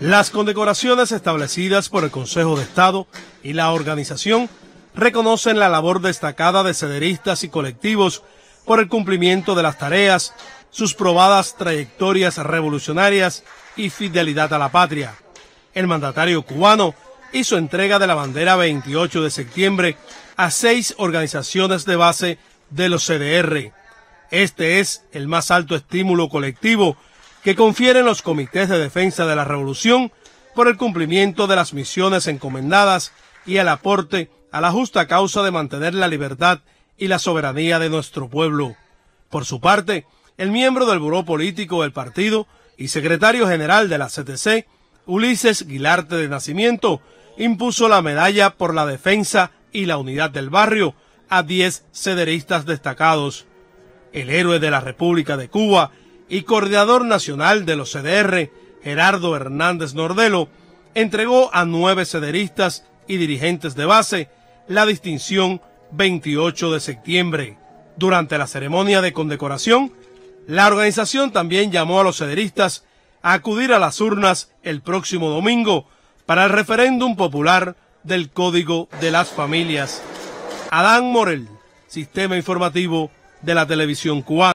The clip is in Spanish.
Las condecoraciones establecidas por el Consejo de Estado y la organización reconocen la labor destacada de cederistas y colectivos por el cumplimiento de las tareas, sus probadas trayectorias revolucionarias y fidelidad a la patria. El mandatario cubano hizo entrega de la bandera 28 de septiembre a seis organizaciones de base de los CDR. Este es el más alto estímulo colectivo que confieren los comités de defensa de la revolución por el cumplimiento de las misiones encomendadas y el aporte a la justa causa de mantener la libertad y la soberanía de nuestro pueblo. Por su parte, el miembro del Buró Político del Partido y secretario general de la CTC, Ulises Guilarte de Nacimiento, impuso la medalla por la defensa y la unidad del barrio a 10 cederistas destacados. El héroe de la República de Cuba, y coordinador nacional de los CDR, Gerardo Hernández Nordelo, entregó a nueve cederistas y dirigentes de base la distinción 28 de septiembre. Durante la ceremonia de condecoración, la organización también llamó a los cederistas a acudir a las urnas el próximo domingo para el referéndum popular del Código de las Familias. Adán Morel, Sistema Informativo de la Televisión Cubana.